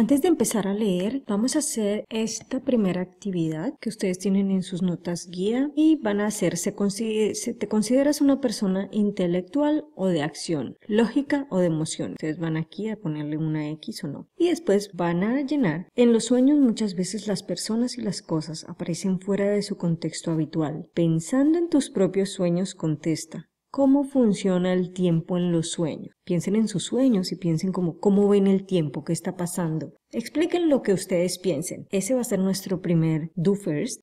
Antes de empezar a leer, vamos a hacer esta primera actividad que ustedes tienen en sus notas guía y van a hacer, se, te consideras una persona intelectual o de acción, lógica o de emoción. Ustedes van aquí a ponerle una X o no. Y después van a llenar. En los sueños muchas veces las personas y las cosas aparecen fuera de su contexto habitual. Pensando en tus propios sueños, contesta. ¿Cómo funciona el tiempo en los sueños? Piensen en sus sueños y piensen cómo ven el tiempo que está pasando. Expliquen lo que ustedes piensen. Ese va a ser nuestro primer do first.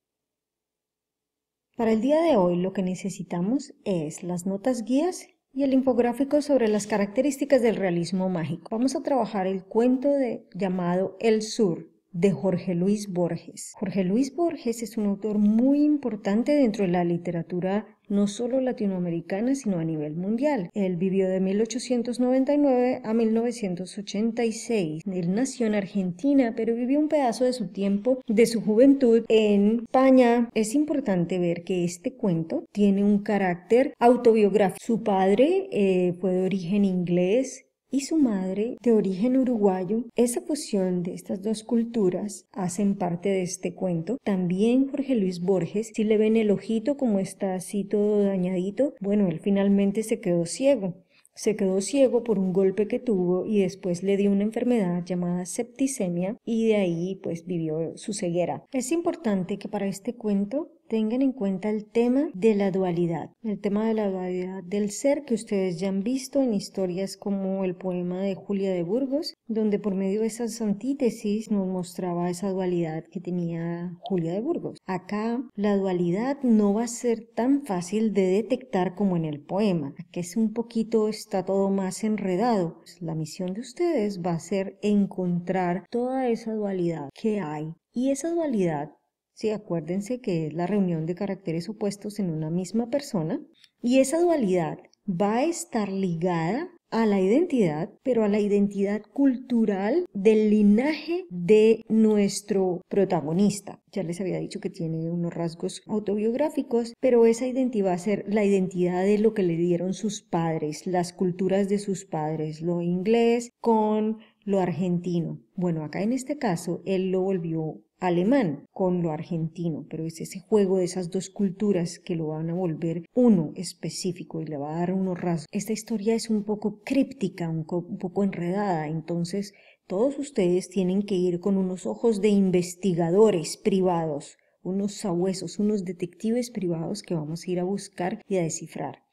Para el día de hoy lo que necesitamos es las notas guías y el infográfico sobre las características del realismo mágico. Vamos a trabajar el cuento llamado El Sur de Jorge Luis Borges. Jorge Luis Borges es un autor muy importante dentro de la literatura no solo latinoamericana, sino a nivel mundial. Él vivió de 1899 a 1986. Él nació en Argentina, pero vivió un pedazo de su tiempo, de su juventud, en España. Es importante ver que este cuento tiene un carácter autobiográfico. Su padre eh, fue de origen inglés, y su madre de origen uruguayo. Esa fusión de estas dos culturas hacen parte de este cuento. También Jorge Luis Borges, si le ven el ojito como está así todo dañadito, bueno, él finalmente se quedó ciego. Se quedó ciego por un golpe que tuvo y después le dio una enfermedad llamada septicemia y de ahí pues vivió su ceguera. Es importante que para este cuento tengan en cuenta el tema de la dualidad, el tema de la dualidad del ser que ustedes ya han visto en historias como el poema de Julia de Burgos, donde por medio de esas antítesis nos mostraba esa dualidad que tenía Julia de Burgos. Acá la dualidad no va a ser tan fácil de detectar como en el poema, que es un poquito, está todo más enredado. La misión de ustedes va a ser encontrar toda esa dualidad que hay y esa dualidad Sí, acuérdense que es la reunión de caracteres opuestos en una misma persona y esa dualidad va a estar ligada a la identidad, pero a la identidad cultural del linaje de nuestro protagonista. Ya les había dicho que tiene unos rasgos autobiográficos, pero esa identidad va a ser la identidad de lo que le dieron sus padres, las culturas de sus padres, lo inglés con lo argentino. Bueno, acá en este caso él lo volvió alemán con lo argentino, pero es ese juego de esas dos culturas que lo van a volver uno específico y le va a dar unos rasgos. Esta historia es un poco críptica, un, un poco enredada, entonces todos ustedes tienen que ir con unos ojos de investigadores privados, unos sabuesos, unos detectives privados que vamos a ir a buscar y a descifrar.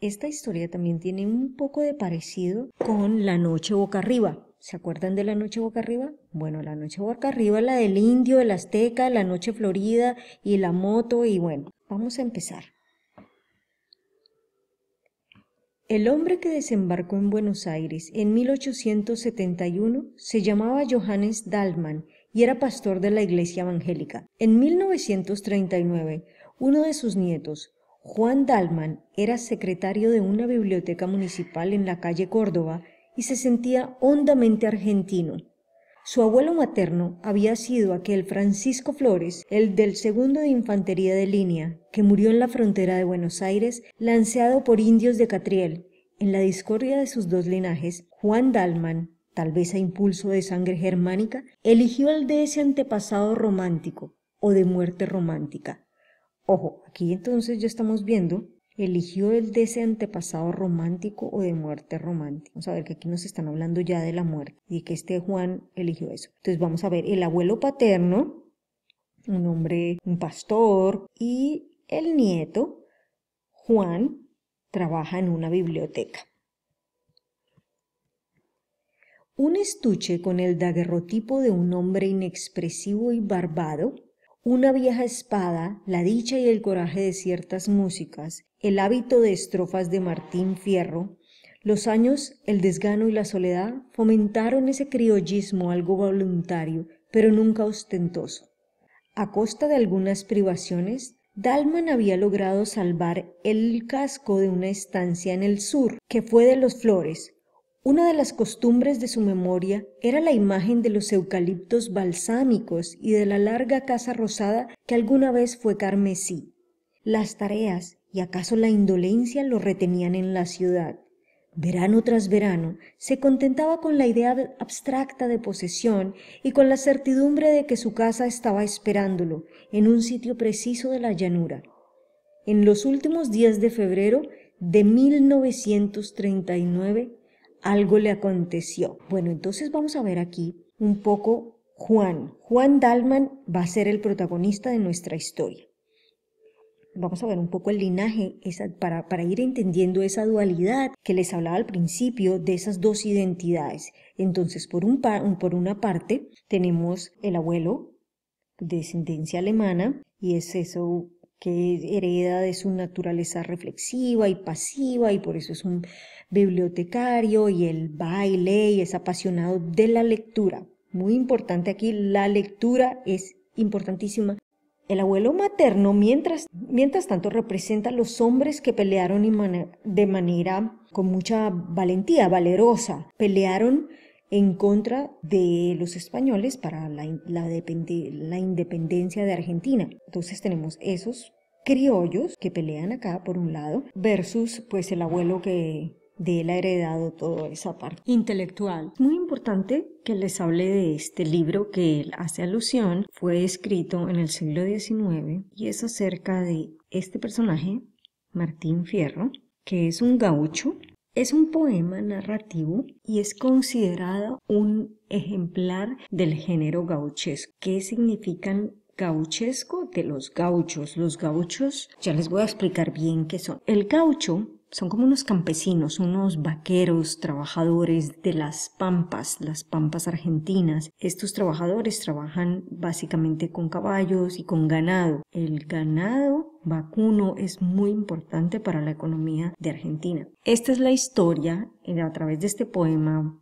Esta historia también tiene un poco de parecido con La Noche Boca Arriba, ¿Se acuerdan de la noche boca arriba? Bueno, la noche boca arriba, la del indio, el azteca, la noche florida y la moto y bueno, vamos a empezar. El hombre que desembarcó en Buenos Aires en 1871 se llamaba Johannes Dalman y era pastor de la Iglesia Evangélica. En 1939, uno de sus nietos, Juan Dalman, era secretario de una biblioteca municipal en la calle Córdoba y se sentía hondamente argentino. Su abuelo materno había sido aquel Francisco Flores, el del segundo de infantería de línea, que murió en la frontera de Buenos Aires, lanceado por indios de Catriel. En la discordia de sus dos linajes, Juan Dalman, tal vez a impulso de sangre germánica, eligió el de ese antepasado romántico o de muerte romántica. Ojo, aquí entonces ya estamos viendo eligió el de ese antepasado romántico o de muerte romántica. Vamos a ver que aquí nos están hablando ya de la muerte y que este Juan eligió eso. Entonces vamos a ver el abuelo paterno, un hombre, un pastor, y el nieto, Juan, trabaja en una biblioteca. Un estuche con el daguerrotipo de un hombre inexpresivo y barbado una vieja espada, la dicha y el coraje de ciertas músicas, el hábito de estrofas de Martín Fierro, los años, el desgano y la soledad fomentaron ese criollismo algo voluntario, pero nunca ostentoso. A costa de algunas privaciones, Dalman había logrado salvar el casco de una estancia en el sur, que fue de los Flores. Una de las costumbres de su memoria era la imagen de los eucaliptos balsámicos y de la larga casa rosada que alguna vez fue carmesí. Las tareas, ¿Y acaso la indolencia lo retenían en la ciudad? Verano tras verano se contentaba con la idea abstracta de posesión y con la certidumbre de que su casa estaba esperándolo en un sitio preciso de la llanura. En los últimos días de febrero de 1939 algo le aconteció. Bueno, entonces vamos a ver aquí un poco Juan. Juan Dalman va a ser el protagonista de nuestra historia vamos a ver un poco el linaje para, para ir entendiendo esa dualidad que les hablaba al principio de esas dos identidades. Entonces, por, un por una parte, tenemos el abuelo de descendencia alemana y es eso que hereda de su naturaleza reflexiva y pasiva y por eso es un bibliotecario y el baile y es apasionado de la lectura. Muy importante aquí, la lectura es importantísima el abuelo materno, mientras, mientras tanto, representa a los hombres que pelearon de manera con mucha valentía, valerosa, pelearon en contra de los españoles para la, la, la independencia de Argentina. Entonces tenemos esos criollos que pelean acá por un lado versus pues el abuelo que de él ha heredado toda esa parte intelectual. Muy importante que les hable de este libro que él hace alusión, fue escrito en el siglo XIX y es acerca de este personaje, Martín Fierro, que es un gaucho. Es un poema narrativo y es considerado un ejemplar del género gauchesco. ¿Qué significan gauchesco de los gauchos. Los gauchos, ya les voy a explicar bien qué son. El gaucho son como unos campesinos, unos vaqueros, trabajadores de las pampas, las pampas argentinas. Estos trabajadores trabajan básicamente con caballos y con ganado. El ganado vacuno es muy importante para la economía de Argentina. Esta es la historia, eh, a través de este poema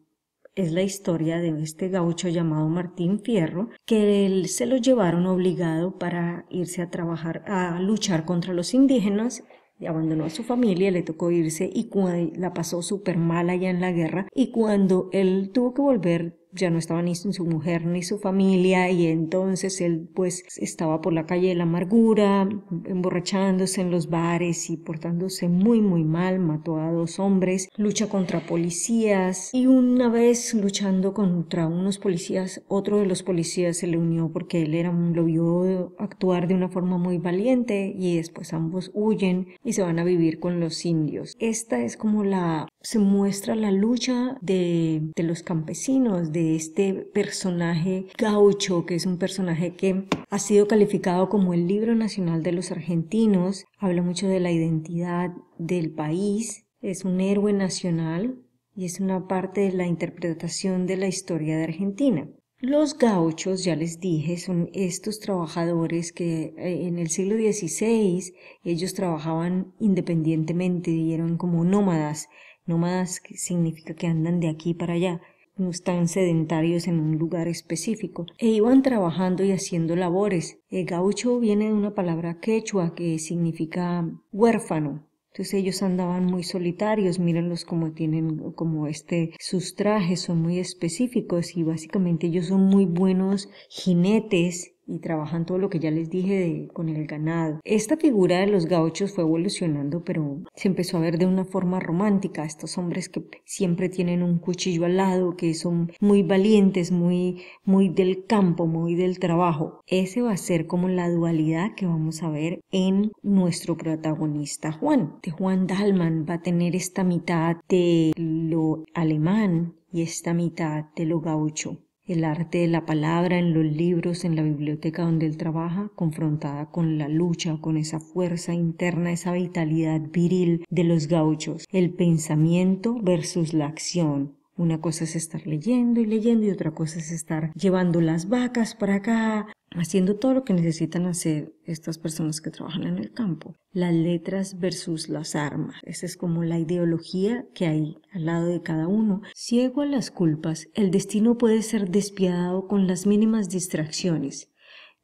es la historia de este gaucho llamado Martín Fierro, que él se lo llevaron obligado para irse a trabajar, a luchar contra los indígenas abandonó a su familia, le tocó irse y la pasó súper mal allá en la guerra y cuando él tuvo que volver ya no estaba ni su mujer ni su familia y entonces él pues estaba por la calle de la amargura, emborrachándose en los bares y portándose muy muy mal, mató a dos hombres, lucha contra policías y una vez luchando contra unos policías, otro de los policías se le unió porque él era un, lo vio actuar de una forma muy valiente y después ambos huyen y se van a vivir con los indios. Esta es como la se muestra la lucha de, los campesinos, de este personaje gaucho, que es un personaje que ha sido calificado como el libro nacional de los argentinos, habla mucho de la identidad del país, es un héroe nacional y es una parte de la interpretación de la historia de Argentina. Los gauchos, ya les dije, son estos trabajadores que eh, en el siglo XVI ellos trabajaban independientemente y como nómadas no más significa que andan de aquí para allá, no están sedentarios en un lugar específico, e iban trabajando y haciendo labores. El gaucho viene de una palabra quechua que significa huérfano. Entonces ellos andaban muy solitarios, mírenlos como tienen como este sus trajes son muy específicos y básicamente ellos son muy buenos jinetes y trabajan todo lo que ya les dije de, con el ganado. Esta figura de los gauchos fue evolucionando, pero se empezó a ver de una forma romántica. Estos hombres que siempre tienen un cuchillo al lado, que son muy valientes, muy, muy del campo, muy del trabajo. Ese va a ser como la dualidad que vamos a ver en nuestro protagonista Juan. De Juan Dalman va a tener esta mitad de lo alemán y esta mitad de lo gaucho el arte de la palabra en los libros, en la biblioteca donde él trabaja, confrontada con la lucha, con esa fuerza interna, esa vitalidad viril de los gauchos, el pensamiento versus la acción, una cosa es estar leyendo y leyendo y otra cosa es estar llevando las vacas para acá, haciendo todo lo que necesitan hacer estas personas que trabajan en el campo. Las letras versus las armas. Esa es como la ideología que hay al lado de cada uno. Ciego a las culpas, el destino puede ser despiadado con las mínimas distracciones.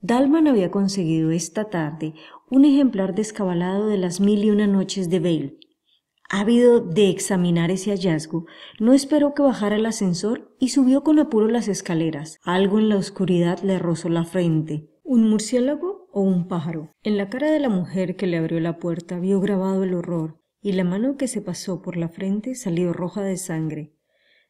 Dalman había conseguido esta tarde un ejemplar descabalado de las mil y una noches de Bale Ávido de examinar ese hallazgo, no esperó que bajara el ascensor y subió con apuro las escaleras. Algo en la oscuridad le rozó la frente. ¿Un murciélago o un pájaro? En la cara de la mujer que le abrió la puerta vio grabado el horror, y la mano que se pasó por la frente salió roja de sangre.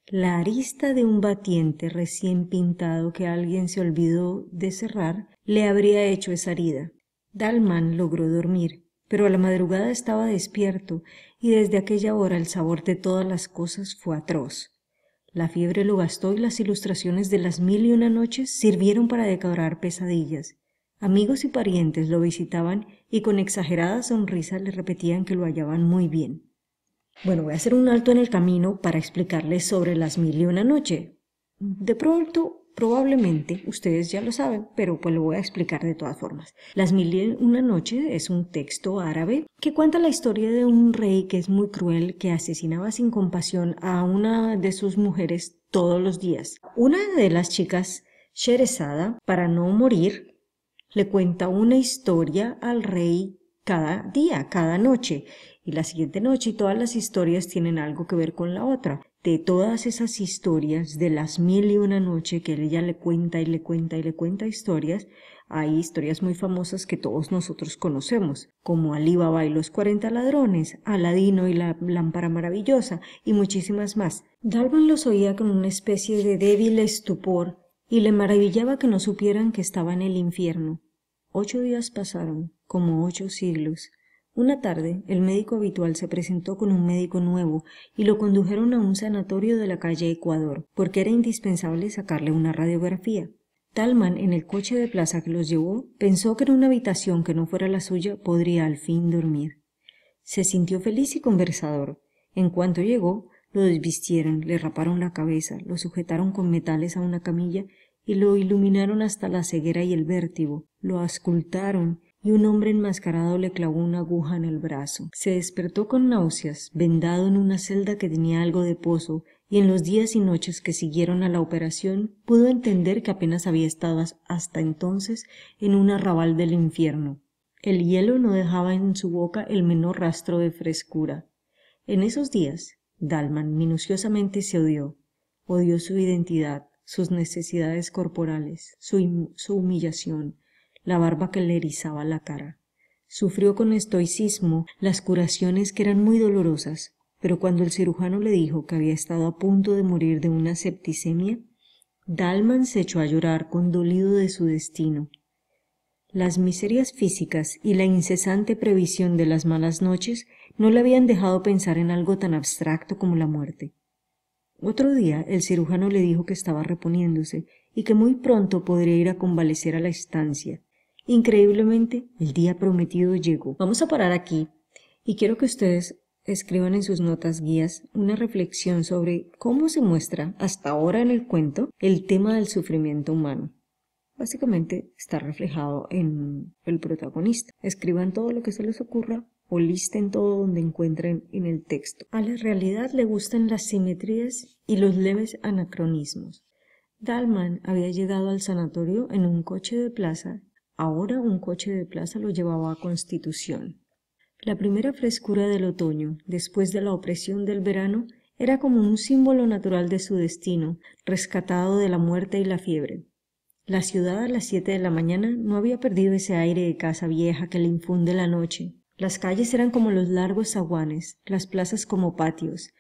La arista de un batiente recién pintado que alguien se olvidó de cerrar le habría hecho esa herida. Dalman logró dormir, pero a la madrugada estaba despierto y desde aquella hora el sabor de todas las cosas fue atroz. La fiebre lo gastó y las ilustraciones de las mil y una noches sirvieron para decorar pesadillas. Amigos y parientes lo visitaban y con exagerada sonrisa le repetían que lo hallaban muy bien. Bueno, voy a hacer un alto en el camino para explicarles sobre las mil y una noche. De pronto, Probablemente ustedes ya lo saben, pero pues lo voy a explicar de todas formas. Las mil y una noche es un texto árabe que cuenta la historia de un rey que es muy cruel, que asesinaba sin compasión a una de sus mujeres todos los días. Una de las chicas, Sherezada, para no morir, le cuenta una historia al rey cada día, cada noche. Y la siguiente noche y todas las historias tienen algo que ver con la otra de todas esas historias, de las mil y una noche que ella le cuenta y le cuenta y le cuenta historias, hay historias muy famosas que todos nosotros conocemos, como Alí Baba y los cuarenta ladrones, Aladino y la lámpara maravillosa, y muchísimas más. Dalvan los oía con una especie de débil estupor y le maravillaba que no supieran que estaba en el infierno. Ocho días pasaron, como ocho siglos, una tarde, el médico habitual se presentó con un médico nuevo y lo condujeron a un sanatorio de la calle Ecuador, porque era indispensable sacarle una radiografía. Talman, en el coche de plaza que los llevó, pensó que en una habitación que no fuera la suya podría al fin dormir. Se sintió feliz y conversador. En cuanto llegó, lo desvistieron, le raparon la cabeza, lo sujetaron con metales a una camilla y lo iluminaron hasta la ceguera y el vértigo, lo ascultaron y un hombre enmascarado le clavó una aguja en el brazo. Se despertó con náuseas, vendado en una celda que tenía algo de pozo, y en los días y noches que siguieron a la operación pudo entender que apenas había estado hasta entonces en un arrabal del infierno. El hielo no dejaba en su boca el menor rastro de frescura. En esos días, Dalman minuciosamente se odió. Odió su identidad, sus necesidades corporales, su, su humillación, la barba que le erizaba la cara. Sufrió con estoicismo las curaciones que eran muy dolorosas, pero cuando el cirujano le dijo que había estado a punto de morir de una septicemia, Dalman se echó a llorar condolido de su destino. Las miserias físicas y la incesante previsión de las malas noches no le habían dejado pensar en algo tan abstracto como la muerte. Otro día el cirujano le dijo que estaba reponiéndose y que muy pronto podría ir a convalecer a la estancia, Increíblemente, el día prometido llegó. Vamos a parar aquí y quiero que ustedes escriban en sus notas guías una reflexión sobre cómo se muestra hasta ahora en el cuento el tema del sufrimiento humano. Básicamente está reflejado en el protagonista. Escriban todo lo que se les ocurra o listen todo donde encuentren en el texto. A la realidad le gustan las simetrías y los leves anacronismos. Dalman había llegado al sanatorio en un coche de plaza Ahora un coche de plaza lo llevaba a Constitución. La primera frescura del otoño, después de la opresión del verano, era como un símbolo natural de su destino, rescatado de la muerte y la fiebre. La ciudad a las siete de la mañana no había perdido ese aire de casa vieja que le infunde la noche. Las calles eran como los largos zaguanes, las plazas como patios.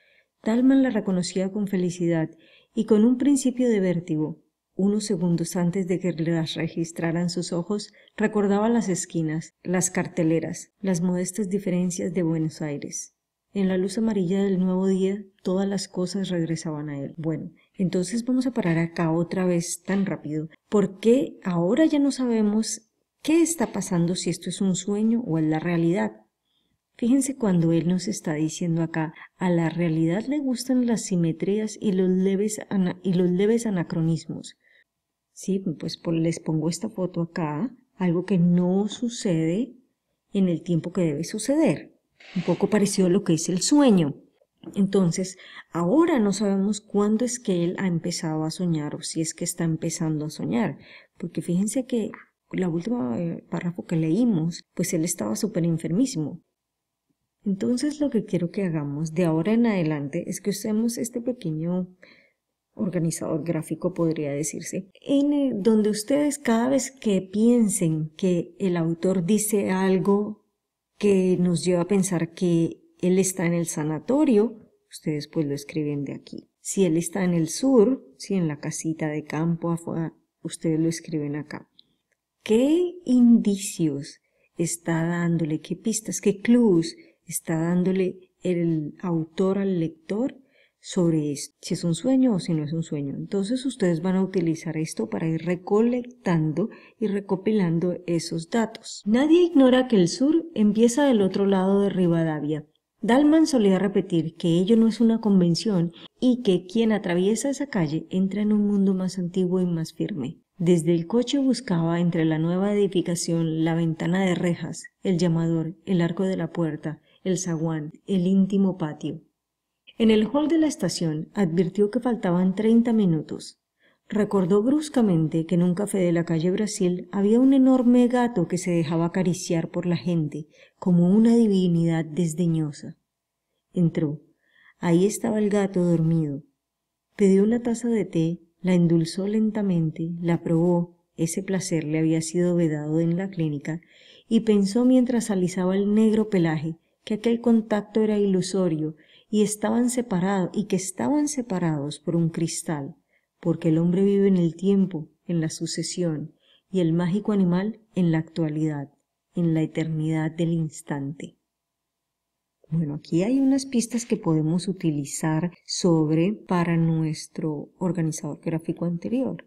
Talman la reconocía con felicidad y con un principio de vértigo, unos segundos antes de que las registraran sus ojos, recordaba las esquinas, las carteleras, las modestas diferencias de Buenos Aires. En la luz amarilla del nuevo día, todas las cosas regresaban a él. Bueno, entonces vamos a parar acá otra vez tan rápido, porque ahora ya no sabemos qué está pasando si esto es un sueño o es la realidad. Fíjense cuando él nos está diciendo acá, a la realidad le gustan las simetrías y los leves, y los leves anacronismos. Sí, pues, pues les pongo esta foto acá, algo que no sucede en el tiempo que debe suceder. Un poco parecido a lo que es el sueño. Entonces, ahora no sabemos cuándo es que él ha empezado a soñar o si es que está empezando a soñar, porque fíjense que la última eh, párrafo que leímos, pues él estaba súper enfermísimo. Entonces, lo que quiero que hagamos de ahora en adelante es que usemos este pequeño organizador gráfico, podría decirse, en eh, donde ustedes cada vez que piensen que el autor dice algo que nos lleva a pensar que él está en el sanatorio, ustedes pues lo escriben de aquí. Si él está en el sur, si en la casita de campo afuera, ustedes lo escriben acá. ¿Qué indicios está dándole, qué pistas, qué clues está dándole el autor al lector sobre esto, si es un sueño o si no es un sueño. Entonces ustedes van a utilizar esto para ir recolectando y recopilando esos datos. Nadie ignora que el sur empieza del otro lado de Rivadavia. Dalman solía repetir que ello no es una convención y que quien atraviesa esa calle entra en un mundo más antiguo y más firme. Desde el coche buscaba entre la nueva edificación la ventana de rejas, el llamador, el arco de la puerta, el zaguán, el íntimo patio. En el hall de la estación advirtió que faltaban treinta minutos. Recordó bruscamente que en un café de la calle Brasil había un enorme gato que se dejaba acariciar por la gente como una divinidad desdeñosa. Entró. Ahí estaba el gato dormido. Pedió una taza de té, la endulzó lentamente, la probó, ese placer le había sido vedado en la clínica, y pensó mientras alisaba el negro pelaje que aquel contacto era ilusorio y, estaban separados, y que estaban separados por un cristal, porque el hombre vive en el tiempo, en la sucesión, y el mágico animal en la actualidad, en la eternidad del instante. Bueno, aquí hay unas pistas que podemos utilizar sobre para nuestro organizador gráfico anterior.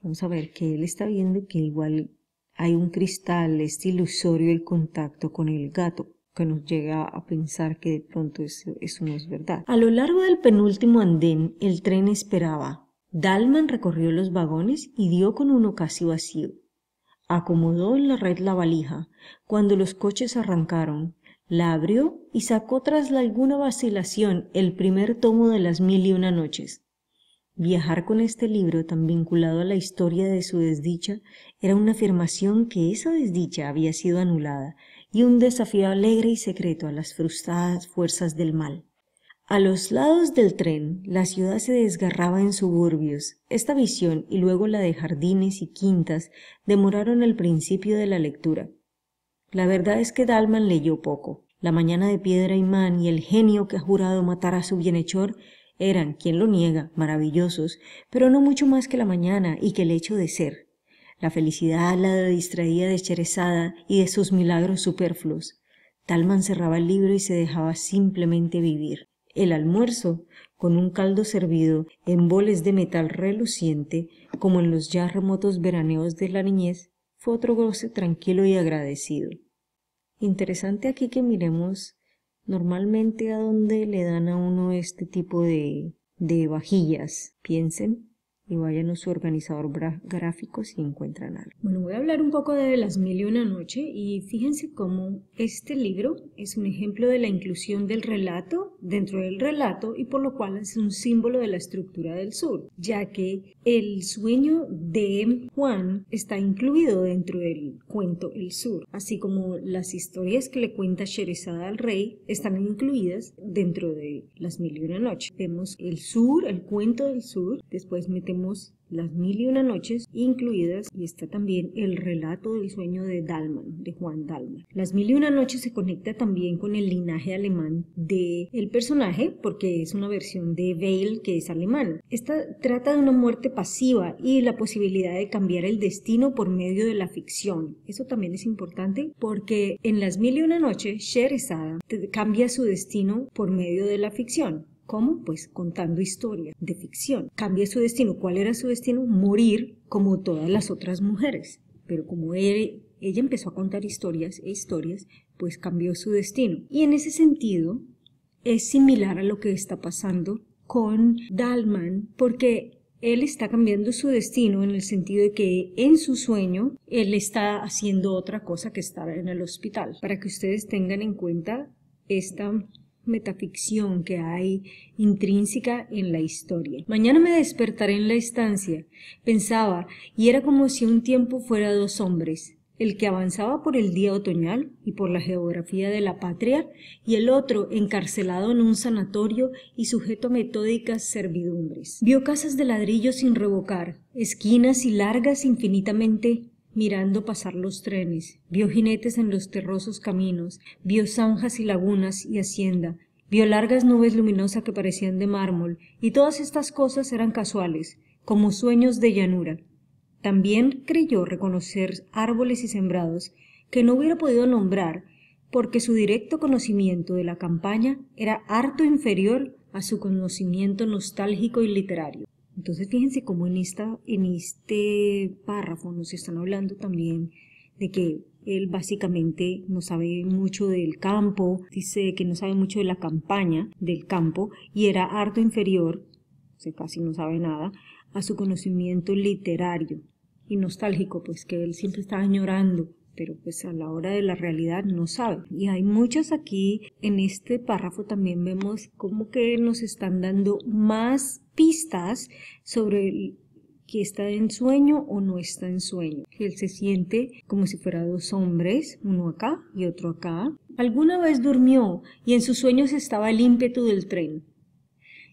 Vamos a ver que él está viendo que igual hay un cristal, es ilusorio el contacto con el gato que nos llega a pensar que de pronto eso, no es verdad. A lo largo del penúltimo andén, el tren esperaba. Dalman recorrió los vagones y dio con uno casi vacío. Acomodó en la red la valija. Cuando los coches arrancaron, la abrió y sacó tras alguna vacilación el primer tomo de las mil y una noches. Viajar con este libro tan vinculado a la historia de su desdicha era una afirmación que esa desdicha había sido anulada y un desafío alegre y secreto a las frustradas fuerzas del mal. A los lados del tren, la ciudad se desgarraba en suburbios. Esta visión y luego la de jardines y quintas demoraron el principio de la lectura. La verdad es que Dalman leyó poco. La mañana de piedra imán y el genio que ha jurado matar a su bienhechor eran, quien lo niega, maravillosos, pero no mucho más que la mañana y que el hecho de ser la felicidad la distraía distraída de Cherezada y de sus milagros superfluos. Talman cerraba el libro y se dejaba simplemente vivir. El almuerzo, con un caldo servido en boles de metal reluciente, como en los ya remotos veraneos de la niñez, fue otro goce tranquilo y agradecido. Interesante aquí que miremos normalmente a dónde le dan a uno este tipo de, de vajillas. Piensen y vayan a su organizador gráfico si encuentran algo. Bueno, voy a hablar un poco de Las Mil y Una Noche y fíjense cómo este libro es un ejemplo de la inclusión del relato dentro del relato y por lo cual es un símbolo de la estructura del sur, ya que el sueño de Juan está incluido dentro del cuento El Sur, así como las historias que le cuenta Sherezada al rey están incluidas dentro de Las Mil y Una Noche. Vemos el sur, el cuento del sur, después metemos las Mil y Una Noches incluidas y está también el relato del sueño de Dalman, de Juan Dalman. Las Mil y Una Noches se conecta también con el linaje alemán del el personaje porque es una versión de Veil que es alemán. Esta trata de una muerte pasiva y la posibilidad de cambiar el destino por medio de la ficción. Eso también es importante porque en Las Mil y Una Noches Sherezada cambia su destino por medio de la ficción. ¿Cómo? Pues contando historias de ficción. Cambia su destino. ¿Cuál era su destino? Morir como todas las otras mujeres. Pero como ella empezó a contar historias e historias, pues cambió su destino. Y en ese sentido es similar a lo que está pasando con Dalman, porque él está cambiando su destino en el sentido de que en su sueño él está haciendo otra cosa que estar en el hospital. Para que ustedes tengan en cuenta esta metaficción que hay intrínseca en la historia. Mañana me despertaré en la estancia, pensaba, y era como si un tiempo fuera dos hombres, el que avanzaba por el día otoñal y por la geografía de la patria, y el otro encarcelado en un sanatorio y sujeto a metódicas servidumbres. Vio casas de ladrillo sin revocar, esquinas y largas infinitamente mirando pasar los trenes, vio jinetes en los terrosos caminos, vio zanjas y lagunas y hacienda, vio largas nubes luminosas que parecían de mármol, y todas estas cosas eran casuales, como sueños de llanura. También creyó reconocer árboles y sembrados que no hubiera podido nombrar, porque su directo conocimiento de la campaña era harto inferior a su conocimiento nostálgico y literario. Entonces fíjense cómo en, esta, en este párrafo nos están hablando también de que él básicamente no sabe mucho del campo, dice que no sabe mucho de la campaña del campo y era harto inferior, o sea, casi no sabe nada, a su conocimiento literario y nostálgico, pues que él siempre estaba llorando, pero pues a la hora de la realidad no sabe. Y hay muchos aquí, en este párrafo también vemos como que nos están dando más pistas sobre que está en sueño o no está en sueño. Él se siente como si fuera dos hombres, uno acá y otro acá. Alguna vez durmió y en sus sueños estaba el ímpetu del tren.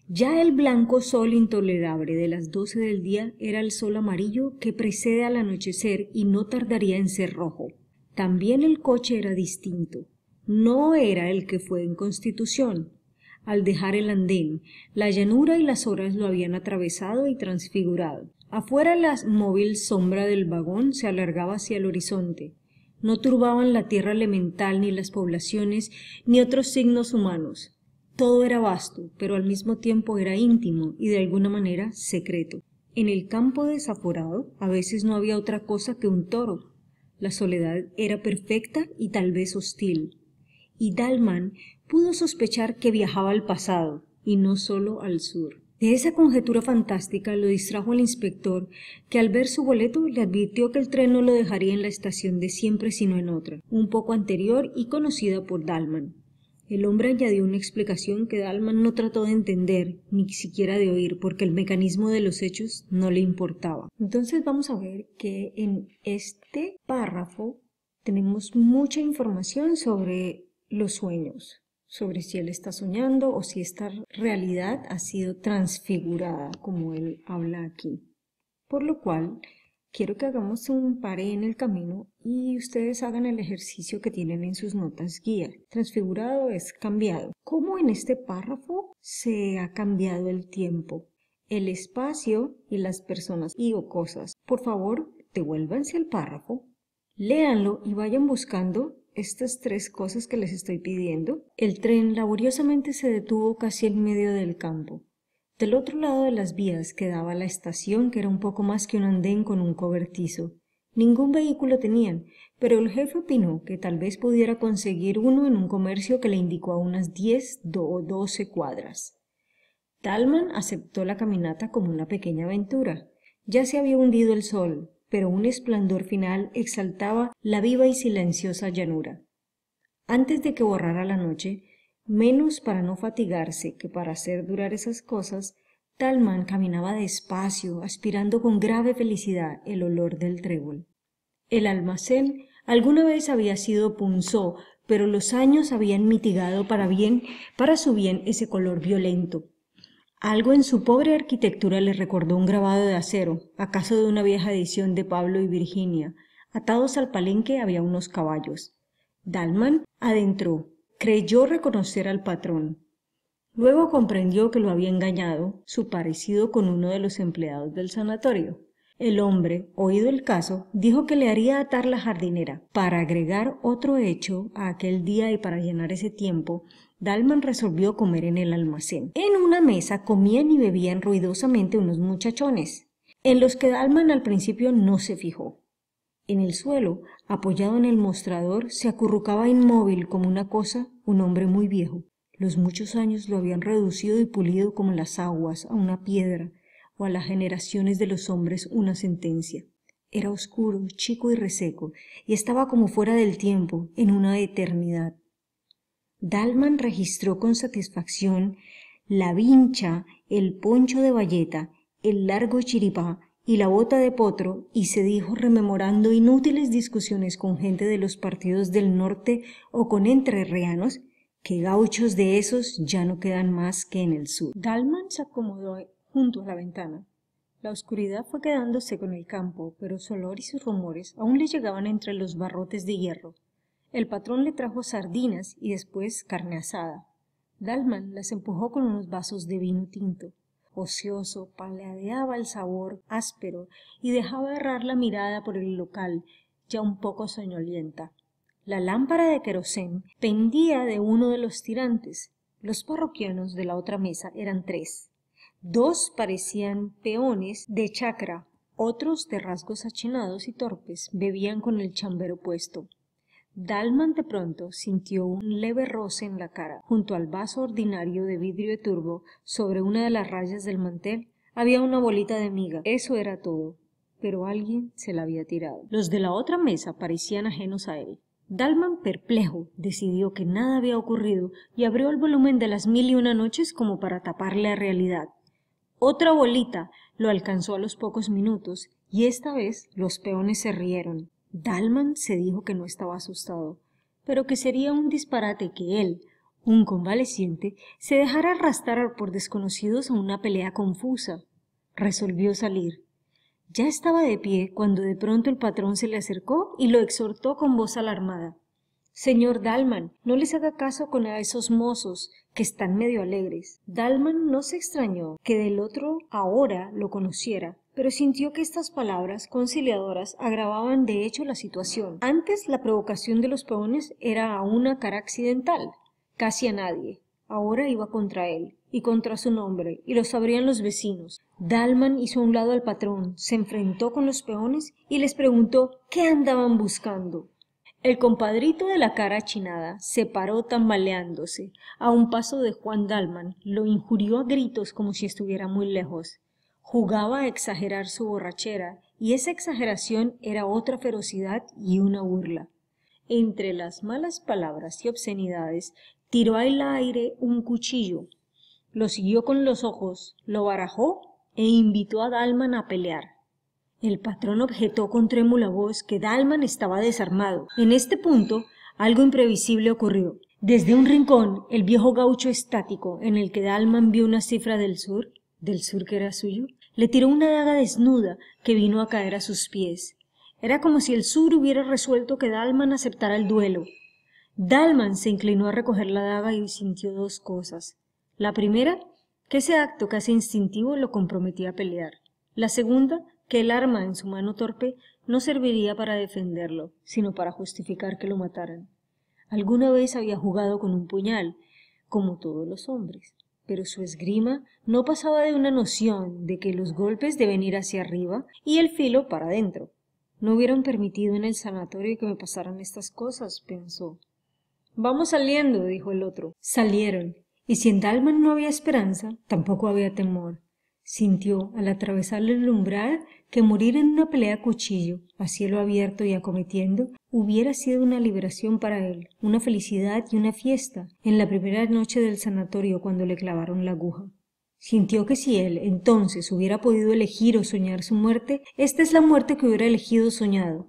Ya el blanco sol intolerable de las doce del día era el sol amarillo que precede al anochecer y no tardaría en ser rojo. También el coche era distinto. No era el que fue en Constitución, al dejar el andén. La llanura y las horas lo habían atravesado y transfigurado. Afuera la móvil sombra del vagón se alargaba hacia el horizonte. No turbaban la tierra elemental ni las poblaciones ni otros signos humanos. Todo era vasto, pero al mismo tiempo era íntimo y de alguna manera secreto. En el campo desaforado a veces no había otra cosa que un toro. La soledad era perfecta y tal vez hostil. Y Dalman pudo sospechar que viajaba al pasado y no solo al sur. De esa conjetura fantástica lo distrajo el inspector, que al ver su boleto le advirtió que el tren no lo dejaría en la estación de siempre sino en otra, un poco anterior y conocida por Dalman. El hombre añadió una explicación que Dalman no trató de entender, ni siquiera de oír, porque el mecanismo de los hechos no le importaba. Entonces vamos a ver que en este párrafo tenemos mucha información sobre los sueños sobre si él está soñando o si esta realidad ha sido transfigurada, como él habla aquí. Por lo cual, quiero que hagamos un paré en el camino y ustedes hagan el ejercicio que tienen en sus notas guía. Transfigurado es cambiado. ¿Cómo en este párrafo se ha cambiado el tiempo, el espacio y las personas y o cosas? Por favor, devuélvanse al párrafo Léanlo y vayan buscando estas tres cosas que les estoy pidiendo. El tren laboriosamente se detuvo casi en medio del campo. Del otro lado de las vías quedaba la estación, que era un poco más que un andén con un cobertizo. Ningún vehículo tenían, pero el jefe opinó que tal vez pudiera conseguir uno en un comercio que le indicó a unas diez o doce cuadras. Talman aceptó la caminata como una pequeña aventura. Ya se había hundido el sol, pero un esplendor final exaltaba la viva y silenciosa llanura. Antes de que borrara la noche, menos para no fatigarse que para hacer durar esas cosas, Talman caminaba despacio, aspirando con grave felicidad el olor del trébol. El almacén alguna vez había sido punzó, pero los años habían mitigado para bien, para su bien ese color violento, algo en su pobre arquitectura le recordó un grabado de acero, acaso de una vieja edición de Pablo y Virginia. Atados al palenque había unos caballos. Dalman adentró. Creyó reconocer al patrón. Luego comprendió que lo había engañado su parecido con uno de los empleados del sanatorio. El hombre, oído el caso, dijo que le haría atar la jardinera para agregar otro hecho a aquel día y para llenar ese tiempo Dalman resolvió comer en el almacén. En una mesa comían y bebían ruidosamente unos muchachones, en los que Dalman al principio no se fijó. En el suelo, apoyado en el mostrador, se acurrucaba inmóvil como una cosa un hombre muy viejo. Los muchos años lo habían reducido y pulido como las aguas a una piedra o a las generaciones de los hombres una sentencia. Era oscuro, chico y reseco, y estaba como fuera del tiempo, en una eternidad. Dalman registró con satisfacción la vincha, el poncho de bayeta, el largo chiripá y la bota de potro y se dijo rememorando inútiles discusiones con gente de los partidos del norte o con entrerreanos que gauchos de esos ya no quedan más que en el sur. Dalman se acomodó junto a la ventana. La oscuridad fue quedándose con el campo, pero su olor y sus rumores aún le llegaban entre los barrotes de hierro. El patrón le trajo sardinas y después carne asada. Dalman las empujó con unos vasos de vino tinto. Ocioso, paladeaba el sabor áspero y dejaba errar la mirada por el local, ya un poco soñolienta. La lámpara de querosén pendía de uno de los tirantes. Los parroquianos de la otra mesa eran tres. Dos parecían peones de chacra, otros de rasgos achinados y torpes bebían con el chambero puesto. Dalman de pronto sintió un leve roce en la cara, junto al vaso ordinario de vidrio de turbo, sobre una de las rayas del mantel. Había una bolita de miga. Eso era todo. Pero alguien se la había tirado. Los de la otra mesa parecían ajenos a él. Dalman, perplejo, decidió que nada había ocurrido y abrió el volumen de las mil y una noches como para taparle la realidad. Otra bolita lo alcanzó a los pocos minutos y esta vez los peones se rieron. Dalman se dijo que no estaba asustado, pero que sería un disparate que él, un convaleciente, se dejara arrastrar por desconocidos a una pelea confusa. Resolvió salir. Ya estaba de pie cuando de pronto el patrón se le acercó y lo exhortó con voz alarmada. Señor Dalman, no les haga caso con esos mozos que están medio alegres. Dalman no se extrañó que del otro ahora lo conociera, pero sintió que estas palabras conciliadoras agravaban de hecho la situación. Antes la provocación de los peones era a una cara accidental, casi a nadie. Ahora iba contra él y contra su nombre, y lo sabrían los vecinos. Dalman hizo un lado al patrón, se enfrentó con los peones y les preguntó qué andaban buscando. El compadrito de la cara chinada se paró tambaleándose a un paso de Juan Dalman, lo injurió a gritos como si estuviera muy lejos jugaba a exagerar su borrachera, y esa exageración era otra ferocidad y una burla. Entre las malas palabras y obscenidades, tiró al aire un cuchillo, lo siguió con los ojos, lo barajó e invitó a Dalman a pelear. El patrón objetó con trémula voz que Dalman estaba desarmado. En este punto, algo imprevisible ocurrió. Desde un rincón, el viejo gaucho estático, en el que Dalman vio una cifra del sur, del sur que era suyo, le tiró una daga desnuda que vino a caer a sus pies. Era como si el sur hubiera resuelto que Dalman aceptara el duelo. Dalman se inclinó a recoger la daga y sintió dos cosas. La primera, que ese acto casi instintivo lo comprometía a pelear. La segunda, que el arma en su mano torpe no serviría para defenderlo, sino para justificar que lo mataran. Alguna vez había jugado con un puñal, como todos los hombres pero su esgrima no pasaba de una noción de que los golpes deben ir hacia arriba y el filo para adentro. No hubieran permitido en el sanatorio que me pasaran estas cosas, pensó. Vamos saliendo, dijo el otro. Salieron, y si en Dalman no había esperanza, tampoco había temor. Sintió, al atravesarle el umbral, que morir en una pelea a cuchillo, a cielo abierto y acometiendo, hubiera sido una liberación para él, una felicidad y una fiesta, en la primera noche del sanatorio cuando le clavaron la aguja. Sintió que si él entonces hubiera podido elegir o soñar su muerte, esta es la muerte que hubiera elegido soñado.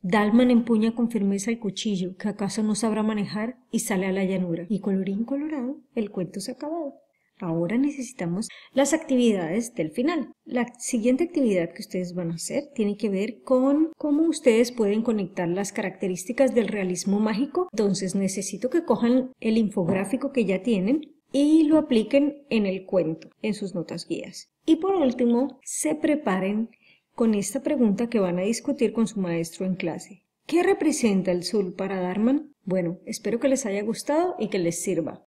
Dalman empuña con firmeza el cuchillo, que acaso no sabrá manejar, y sale a la llanura. Y colorín colorado, el cuento se ha acabado. Ahora necesitamos las actividades del final. La siguiente actividad que ustedes van a hacer tiene que ver con cómo ustedes pueden conectar las características del realismo mágico. Entonces necesito que cojan el infográfico que ya tienen y lo apliquen en el cuento, en sus notas guías. Y por último, se preparen con esta pregunta que van a discutir con su maestro en clase. ¿Qué representa el sol para Darman? Bueno, espero que les haya gustado y que les sirva.